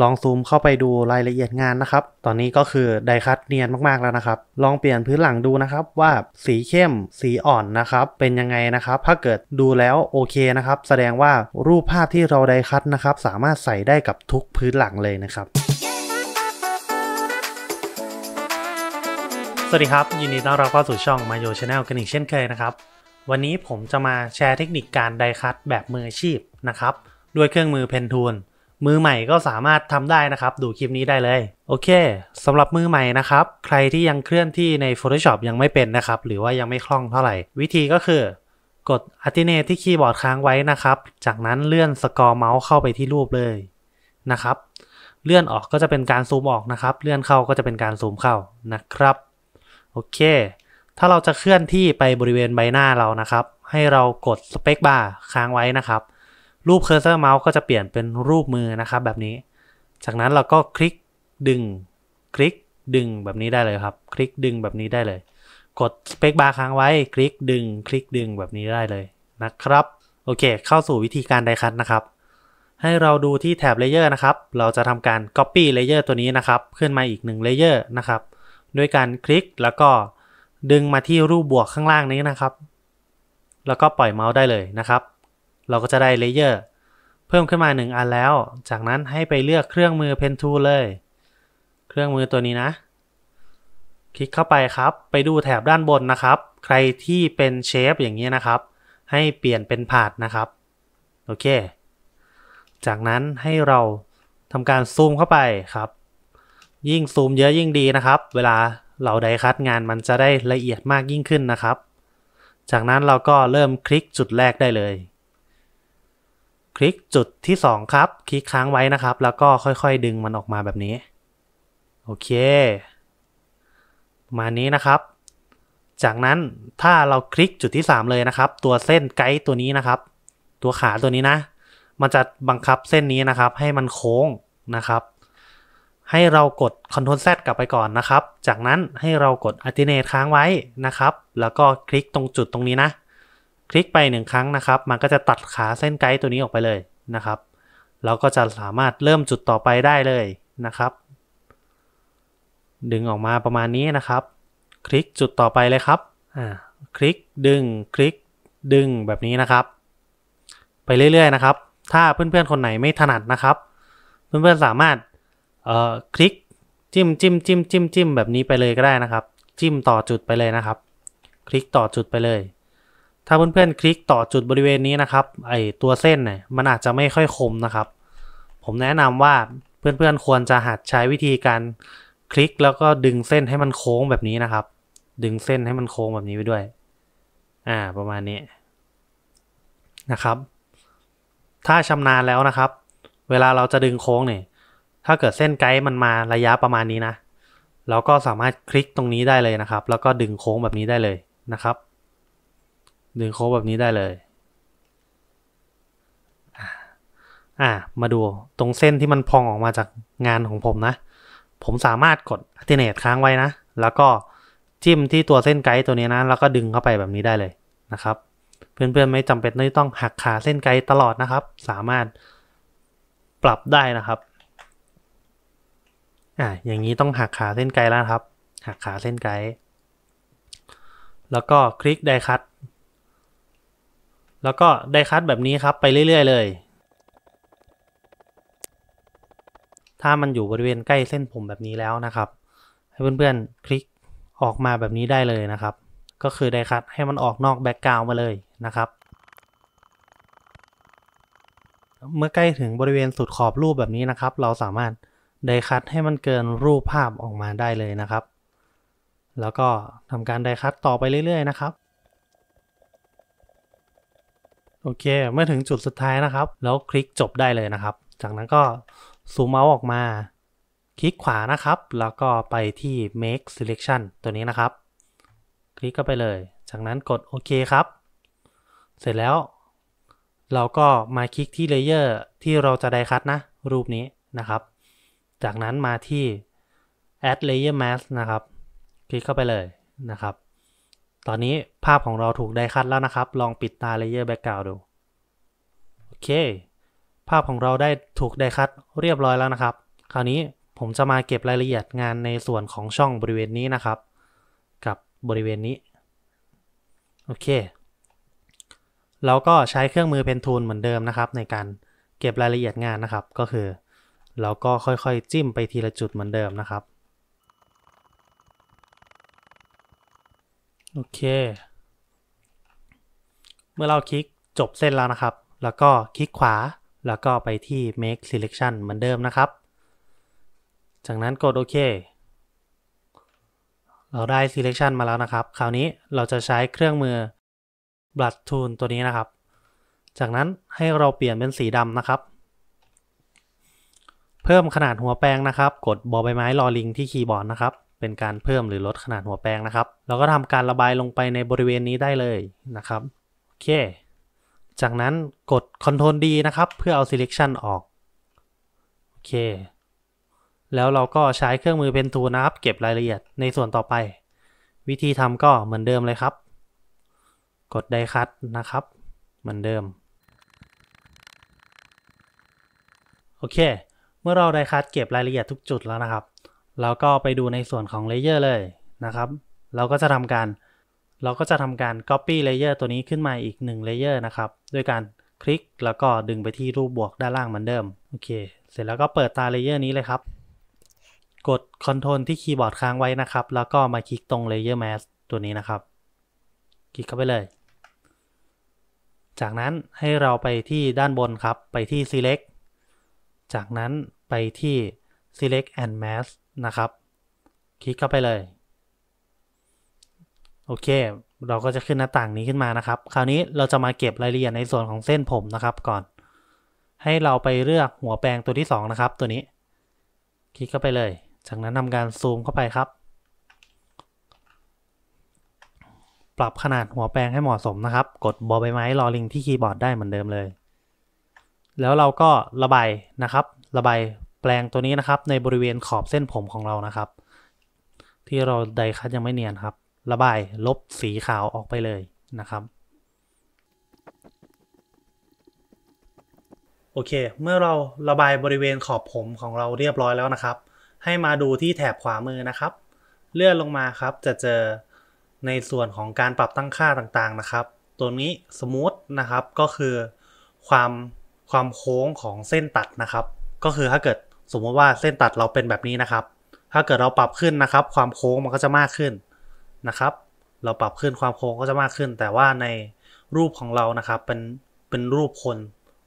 ลองซูมเข้าไปดูรายละเอียดงานนะครับ ตอนนี้ก็คือไดคัดเนียนมากๆแล้วนะครับ ลองเปลี่ยนพื้นหลังดูนะครับ ว่าสีเข้มสีอ่อนนะครับเป็นยังไงนะครับ ถ้าเกิดดูแล้ว โอเคนะครับ แสดงว่ารูปภาพที่เราไดคัดนะครับสามารถใส่ได้กับทุกพื้นหลังเลยนะครับ สวัสดีครับยินดีต้อนรับเข้าสู่ช่อง myo channel กันอีกเช่นเคยนะครับวันนี้ผมจะมาแชร์เทคนิคการไดคัดแบบมืออาชีพนะครับด้วยเครื่องมือเพนทูลมือใหม่ก็สามารถทำได้นะครับ ดูคลิปนี้ได้เลย โอเคสำหรับมือใหม่นะครับ ใครที่ยังเคลื่อนที่ใน Photoshop ยังไม่เป็นนะครับ หรือว่ายังไม่คล่องเท่าไหร่ วิธีก็คือกดอัติเนตที่คีย์บอร์ดค้างไว้นะครับจากนั้นเลื่อนสกอร์เมาส์เข้าไปที่รูปเลยนะครับเลื่อนออกก็จะเป็นการซูมออกนะครับ เลื่อนเข้าก็จะเป็นการซูมเข้านะครับโอเค ถ้าเราจะเคลื่อนที่ไปบริเวณใบหน้าเรานะครับให้เรากดสเปกบาร์ค้างไว้นะครับรูปเคอร์เซอร์เมาส์ก็จะเปลี่ยนเป็นรูปมือนะครับแบบนี้ จากนั้นเราก็คลิกดึง คลิกดึงแบบนี้ได้เลยครับ คลิกดึงแบบนี้ได้เลย กดสเปกบาร์ค้างไว้คลิกดึง คลิกดึงแบบนี้ได้เลยนะครับ โอเค เข้าสู่วิธีการไดคัตนะครับ ให้เราดูที่แถบเลเยอร์นะครับเราจะทำการ Copy เลเยอร์ตัวนี้นะครับขึ้นมาอีก1เลเยอร์นะครับด้วยการคลิกแล้วก็ดึงมาที่รูปบวกข้างล่างนี้นะครับ แล้วก็ปล่อยเมาส์ได้เลยนะครับเราก็จะได้เลเยอร์เพิ่มขึ้นมา 1 อันแล้ว จากนั้นให้ไปเลือกเครื่องมือ Pen Tool เลย เครื่องมือตัวนี้นะ คลิกเข้าไปครับ ไปดูแถบด้านบนนะครับ ใครที่เป็นเชฟอย่างนี้นะครับ ให้เปลี่ยนเป็นผาดนะครับ โอเค จากนั้นให้เราทำการซูมเข้าไปครับ ยิ่งซูมเยอะยิ่งดีนะครับ เวลาเราได้คัดงานมันจะได้ละเอียดมากยิ่งขึ้นนะครับ จากนั้นเราก็เริ่มคลิกจุดแรกได้เลยคลิกจุดที่ 2 ครับ คลิกค้างไว้นะครับ แล้วก็ค่อยๆดึงมันออกมาแบบนี้ โอเคประมาณนี้นะครับ จากนั้นถ้าเราคลิกจุดที่ 3 เลยนะครับ ตัวเส้นไกด์ตัวนี้นะครับ ตัวขาตัวนี้นะ มันจะบังคับเส้นนี้นะครับ ให้มันโค้งนะครับ ให้เรากด Ctrl Z กลับไปก่อนนะครับ จากนั้นให้เรากด a ั t e เ n a t e ค้างไว้นะครับ แล้วก็คลิกตรงจุดตรงนี้นะคลิกไปหนึ่งครั้งนะครับ มันก็จะตัดขาเส้นไกด์ตัวนี้ออกไปเลยนะครับ เราก็จะสามารถเริ่มจุดต่อไปได้เลยนะครับ ดึงออกมาประมาณนี้นะครับ คลิกจุดต่อไปเลยครับอ่าคลิกดึงคลิกดึงแบบนี้นะครับ ไปเรื่อยๆนะครับ ถ้าเพื่อนๆคนไหนไม่ถนัดนะครับ เพื่อนๆสามารถเอ่อคลิกจิ้มจิ้มจิ้มจิ้มจิ้มแบบนี้ไปเลยก็ได้นะครับ จิ้มต่อจุดไปเลยนะครับ คลิกต่อจุดไปเลยถ้าเพื่อนๆคลิกต่อจุดบริเวณนี้นะครับ ไอตัวเส้นเนี่ย มันอาจจะไม่ค่อยคมนะครับ ผมแนะนำว่าเพื่อนๆควรจะหัดใช้วิธีการ คลิกแล้วก็ดึงเส้นให้มันโค้งแบบนี้นะครับ ดึงเส้นให้มันโค้งแบบนี้ไปด้วย อ่า ประมาณนี้นะครับ ถ้าชำนาญแล้วนะครับ เวลาเราจะดึงโค้งเนี่ย ถ้าเกิดเส้นไกด์มันมาระยะประมาณนี้นะเราก็สามารถคลิกตรงนี้ได้เลยนะครับ แล้วก็ดึงโค้งแบบนี้ได้เลยนะครับดึงโค้งแบบนี้ได้เลย อ่ามาดูตรงเส้นที่มันพองออกมาจากงานของผมนะ ผมสามารถกดอัติเนตค้างไว้นะ แล้วก็จิ้มที่ตัวเส้นไกด์ตัวนี้นะ แล้วก็ดึงเข้าไปแบบนี้ได้เลยนะครับ เพื่อนๆไม่จำเป็นต้องหักขาเส้นไกด์ตลอดนะครับ สามารถปรับได้นะครับ อ่าอย่างนี้ต้องหักขาเส้นไกด์แล้วครับ หักขาเส้นไกด์ แล้วก็คลิกไดคัตแล้วก็ได้คัดแบบนี้ครับ ไปเรื่อย ๆ เลย ถ้ามันอยู่บริเวณใกล้เส้นผมแบบนี้แล้วนะครับ ให้เพื่อนๆคลิกออกมาแบบนี้ได้เลยนะครับ ก็คือได้คัดให้มันออกนอกแบ็กกราวมาเลยนะครับ เมื่อใกล้ถึงบริเวณสุดขอบรูปแบบนี้นะครับ เราสามารถได้คัดให้มันเกินรูปภาพออกมาได้เลยนะครับ แล้วก็ทำการได้คัดต่อไปเรื่อยๆนะครับโอเค เมื่อถึงจุดสุดท้ายนะครับ แล้วคลิกจบได้เลยนะครับ จากนั้นก็ซูมเมาส์ออกมา คลิกขวานะครับ แล้วก็ไปที่ make selection ตัวนี้นะครับ คลิกเข้าไปเลย จากนั้นกดโอเคครับ เสร็จแล้ว เราก็มาคลิกที่เลเยอร์ที่เราจะได้คัดนะ รูปนี้นะครับ จากนั้นมาที่ add layer mask นะครับ คลิกเข้าไปเลยนะครับตอนนี้ภาพของเราถูกไดคัดแล้วนะครับ ลองปิดตาเลเยอร์แบ็กกราวดู โอเค ภาพของเราได้ถูกไดคัดเรียบร้อยแล้วนะครับ คราวนี้ผมจะมาเก็บรายละเอียดงานในส่วนของช่องบริเวณนี้นะครับ กับบริเวณนี้ โอเค เราก็ใช้เครื่องมือเพนทูลเหมือนเดิมนะครับในการเก็บรายละเอียดงานนะครับ ก็คือ เราก็ค่อยๆจิ้มไปทีละจุดเหมือนเดิมนะครับโอเค เมื่อเราคลิกจบเส้นแล้วนะครับ แล้วก็คลิกขวา แล้วก็ไปที่ make selection เหมือนเดิมนะครับ จากนั้นกดโอเค เราได้ selection มาแล้วนะครับ คราวนี้เราจะใช้เครื่องมือ blood tool ตัวนี้นะครับ จากนั้นให้เราเปลี่ยนเป็นสีดำนะครับ เพิ่มขนาดหัวแปลงนะครับ กดบอใบไม้ลอลิงที่คีย์บอร์ดนะครับเป็นการเพิ่มหรือลดขนาดหัวแปรงนะครับ เราก็ทำการระบายลงไปในบริเวณนี้ได้เลยนะครับ โอเค จากนั้นกด Ctrl D นะครับเพื่อเอา selection ออก โอเค แล้วเราก็ใช้เครื่องมือเป็นทูนะครับเก็บรายละเอียดในส่วนต่อไป วิธีทำก็เหมือนเดิมเลยครับ กดไดคัตนะครับ เหมือนเดิมโอเค เมื่อเราไดคัตเก็บรายละเอียดทุกจุดแล้วนะครับเราก็ไปดูในส่วนของเลเยอร์เลยนะครับ เราก็จะทำการ เราก็จะทำการ Copy Layer ตัวนี้ขึ้นมาอีก 1 Layer นะครับ ด้วยการคลิกแล้วก็ดึงไปที่รูปบวกด้านล่างเหมือนเดิม โอเค เสร็จแล้วก็เปิดตาเลเยอร์นี้เลยครับ กด Ctrl ที่คีย์บอร์ดค้างไว้นะครับ แล้วก็มาคลิกตรง Layer Mask ตัวนี้นะครับ คลิกเข้าไปเลย จากนั้นให้เราไปที่ด้านบนครับ ไปที่ Select จากนั้นไปที่ Select and Mask นะครับคลิกเข้าไปเลย โอเค เราก็จะขึ้นหน้าต่างนี้ขึ้นมานะครับ คราวนี้เราจะมาเก็บรายละเอียดในส่วนของเส้นผมนะครับ ก่อนให้เราไปเลือกหัวแปรงตัวที่2นะครับตัวนี้ คลิกเข้าไปเลย จากนั้นทำการซูมเข้าไปครับ ปรับขนาดหัวแปรงให้เหมาะสมนะครับ กดบอใบไม้รอลิงที่คีย์บอร์ดได้เหมือนเดิมเลยแล้วเราก็ระบายนะครับระบายแปลงตัวนี้นะครับในบริเวณขอบเส้นผมของเรานะครับ ที่เราไดคัดยังไม่เนียนครับ ระบายลบสีขาวออกไปเลยนะครับโอเค เมื่อเราระบายบริเวณขอบผมของเราเรียบร้อยแล้วนะครับ ให้มาดูที่แถบขวามือนะครับ เลื่อนลงมาครับจะเจอในส่วนของการปรับตั้งค่าต่างๆนะครับ ตัวนี้สมูทนะครับก็คือความความโค้งของเส้นตัดนะครับก็คือถ้าเกิดสมมติว่าเส้นตัดเราเป็นแบบนี้นะครับ ถ้าเกิดเราปรับขึ้นนะครับ ความโค้งมันก็จะมากขึ้นนะครับ เราปรับขึ้นความโค้งก็จะมากขึ้น แต่ว่าในรูปของเรานะครับ เป็น เป็นรูปคน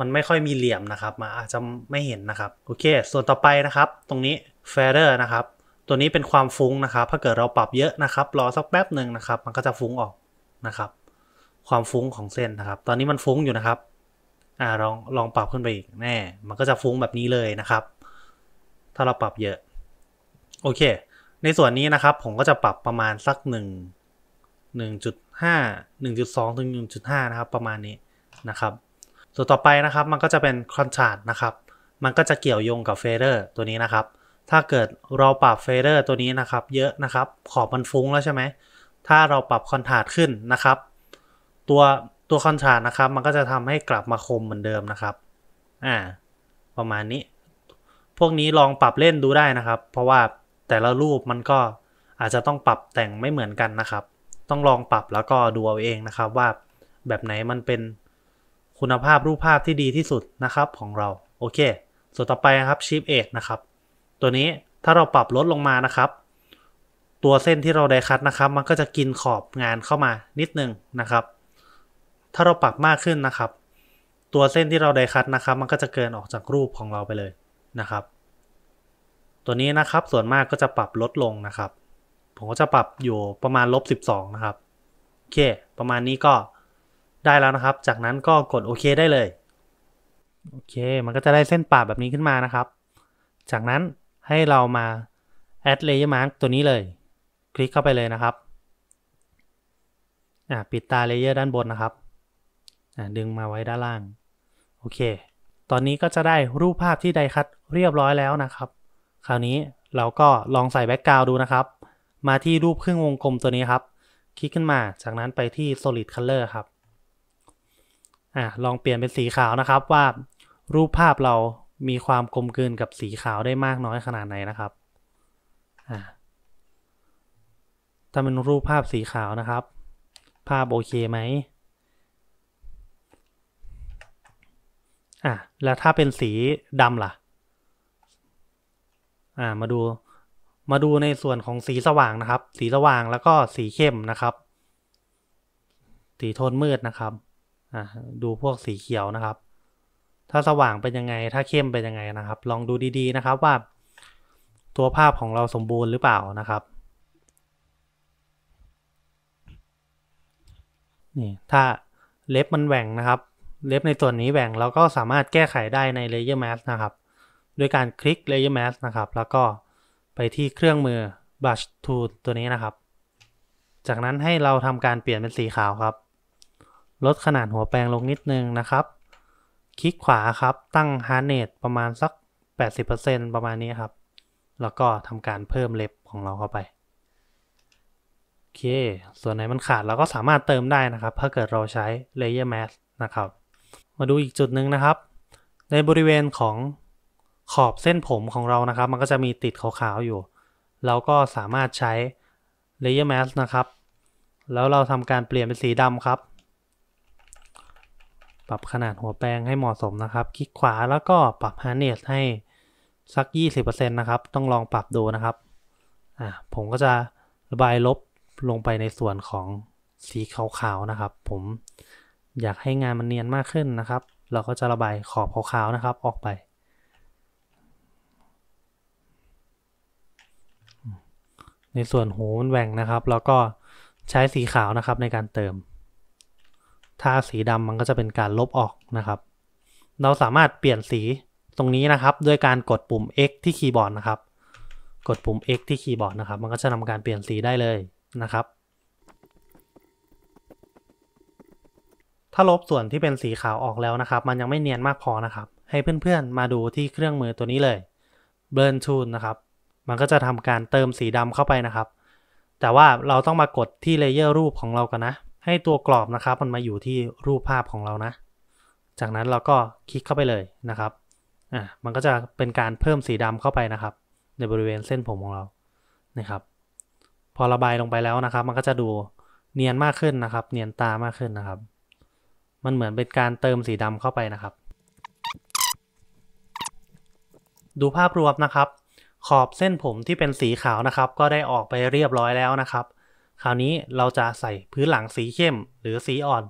มันไม่ค่อยมีเหลี่ยมนะครับ มาอาจจะไม่เห็นนะครับ โอเค ส่วนต่อไปนะครับ ตรงนี้ f a d e r นะครับ ตัวนี้เป็นความฟุ้งนะครับ ถ้าเกิดเราปรับเยอะนะครับ รอสักแป๊บหนึ่งนะครับ มันก็จะฟุ้งออกนะครับ ความฟุ้งของเส้นนะครับ ตอนนี้มันฟุ้งอยู่นะครับอ่าลอง ลองปรับขึ้นไปอีกแน่ มันก็จะฟุ้งแบบนี้เลยนะครับถ้าเราปรับเยอะโอเค ในส่วนนี้นะครับ ผมก็จะปรับประมาณสัก 1 1.5 1.2 ถึง 1.5นะครับประมาณนี้นะครับ ส่วนต่อไปนะครับมันก็จะเป็นคอนชราสตนะครับมันก็จะเกี่ยวโยงกับเฟเดอร์ตัวนี้นะครับ ถ้าเกิดเราปรับเฟเดอร์ตัวนี้นะครับเยอะนะครับ ขอบมันฟุ้งแล้วใช่ไหมถ้าเราปรับคอนชราสตขึ้นนะครับ ตัวตัวคอนชราสตนะครับมันก็จะทำให้กลับมาคมเหมือนเดิมนะครับอ่าประมาณนี้พวกนี้ลองปรับเล่นดูได้นะครับ เพราะว่าแต่ละรูปมันก็อาจจะต้องปรับแต่งไม่เหมือนกันนะครับ ต้องลองปรับแล้วก็ดูเอาเองนะครับว่าแบบไหนมันเป็นคุณภาพรูปภาพที่ดีที่สุดนะครับของเราโอเคส่วนต่อไปนะครับชิปเ8นะครับ ตัวนี้ถ้าเราปรับลดลงมานะครับ ตัวเส้นที่เราได้คัดนะครับ มันก็จะกินขอบงานเข้ามานิดนึงนะครับถ้าเราปรับมากขึ้นนะครับ ตัวเส้นที่เราได้คัดนะครับ มันก็จะเกินออกจากรูปของเราไปเลยนะครับตัวนี้นะครับ ส่วนมากก็จะปรับลดลงนะครับ ผมก็จะปรับอยู่ประมาณลบ12 นะครับ โอเค ประมาณนี้ก็ได้แล้วนะครับ จากนั้นก็กดโอเคได้เลย โอเค มันก็จะได้เส้นปาดแบบนี้ขึ้นมานะครับ จากนั้นให้เรามา add layer m a s k ตัวนี้เลย คลิกเข้าไปเลยนะครับ อ่าปิดตาเลเยอร์ด้านบนนะครับ อ่าดึงมาไว้ด้านล่าง โอเค ตอนนี้ก็จะได้รูปภาพที่ไดคัดเรียบร้อยแล้วนะครับคราวนี้เราก็ลองใส่แบ็กกราวด์ดูนะครับ มาที่รูปครึ่งวงกลมตัวนี้ครับ คลิกขึ้นมา จากนั้นไปที่ solid color ครับอ่ะลองเปลี่ยนเป็นสีขาวนะครับ ว่ารูปภาพเรามีความกลมกลืนกับสีขาวได้มากน้อยขนาดไหนนะครับอ่ะถ้าเป็นรูปภาพสีขาวนะครับ ภาพโอเคไหมอ่ะแล้วถ้าเป็นสีดำล่ะอ่ามาดู มาดูในส่วนของสีสว่างนะครับ สีสว่างแล้วก็สีเข้มนะครับ สีโทนมืดนะครับอ่าดูพวกสีเขียวนะครับ ถ้าสว่างเป็นยังไงถ้าเข้มเป็นยังไงนะครับ ลองดูดีๆ นะครับว่า ตัวภาพของเราสมบูรณ์หรือเปล่านะครับนี่ถ้าเล็บมันแหว่งนะครับ เล็บในส่วนนี้แหว่งเราก็สามารถแก้ไขได้ในเลเยอร์แมสนะครับด้วยการคลิก Layer Mask นะครับ แล้วก็ไปที่เครื่องมือ Brush Tool ตัวนี้นะครับ จากนั้นให้เราทำการเปลี่ยนเป็นสีขาวครับ ลดขนาดหัวแปรงลงนิดนึงนะครับ คลิกขวาครับ ตั้ง Harness d ประมาณสัก 80%ประมาณนี้ครับ แล้วก็ทำการเพิ่มเล็บของเราเข้าไป โอเค ส่วนไหนมันขาดเราก็สามารถเติมได้นะครับ ถ้าเกิดเราใช้ Layer Mask นะครับ มาดูอีกจุดหนึ่งนะครับ ในบริเวณของขอบเส้นผมของเรานะครับมันก็จะมีติดขาวๆ อยู่ เราก็สามารถใช้ layer mask นะครับ แล้วเราทำการเปลี่ยนเป็นสีดำครับ ปรับขนาดหัวแปรงให้เหมาะสมนะครับ คลิกขวาแล้วก็ปรับ harness ให้สัก20%นะครับ ต้องลองปรับดูนะครับอ่าผมก็จะระบายลบลงไปในส่วนของสีขาวๆ นะครับ ผมอยากให้งานมันเนียนมากขึ้นนะครับ เราก็จะระบายขอบขาวๆนะครับออกไปในส่วนหูมันแหว่งนะครับ แล้วก็ใช้สีขาวนะครับในการเติมถ้าสีดำมันก็จะเป็นการลบออกนะครับ เราสามารถเปลี่ยนสีตรงนี้นะครับ ด้วยการกดปุ่ม X ที่คีย์บอร์ดนะครับ กดปุ่ม X ที่คีย์บอร์ดนะครับ มันก็จะทำการเปลี่ยนสีได้เลยนะครับ ถ้าลบส่วนที่เป็นสีขาวออกแล้วนะครับ มันยังไม่เนียนมากพอนะครับ ให้เพื่อน ๆมาดูที่เครื่องมือตัวนี้เลย Burn Tool นะครับมันก็จะทำการเติมสีดำเข้าไปนะครับ แต่ว่าเราต้องมากดที่เลเยอร์รูปของเรากันนะ ให้ตัวกรอบนะครับ มันมาอยู่ที่รูปภาพของเรานะ จากนั้นเราก็คลิกเข้าไปเลยนะครับ อ่ะมันก็จะเป็นการเพิ่มสีดำเข้าไปนะครับ ในบริเวณเส้นผมของเรา นะครับ พอระบายลงไปแล้วนะครับ มันก็จะดูเนียนมากขึ้นนะครับ เนียนตามากขึ้นนะครับ มันเหมือนเป็นการเติมสีดำเข้าไปนะครับ ดูภาพรวมนะครับขอบเส้นผมที่เป็นสีขาวนะครับก็ได้ออกไปเรียบร้อยแล้วนะครับ คราวนี้เราจะใส่พื้นหลังสีเข้มหรือสีอ่อน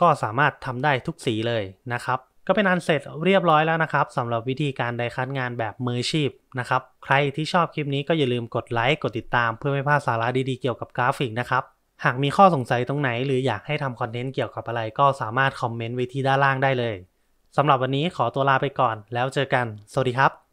ก็สามารถทำได้ทุกสีเลยนะครับ ก็เป็นอันเสร็จเรียบร้อยแล้วนะครับสำหรับวิธีการไดคัดงานแบบมือชีพนะครับใครที่ชอบคลิปนี้ก็อย่าลืมกดไลค์ กดติดตามเพื่อไม่พลาดสาระดีๆเกี่ยวกับกราฟิกนะครับหากมีข้อสงสัยตรงไหน หรืออยากให้ทำคอนเทนต์เกี่ยวกับอะไร ก็สามารถคอมเมนต์ไว้ที่ด้านล่างได้เลยสำหรับวันนี้ขอตัวลาไปก่อน แล้วเจอกันสวัสดีครับ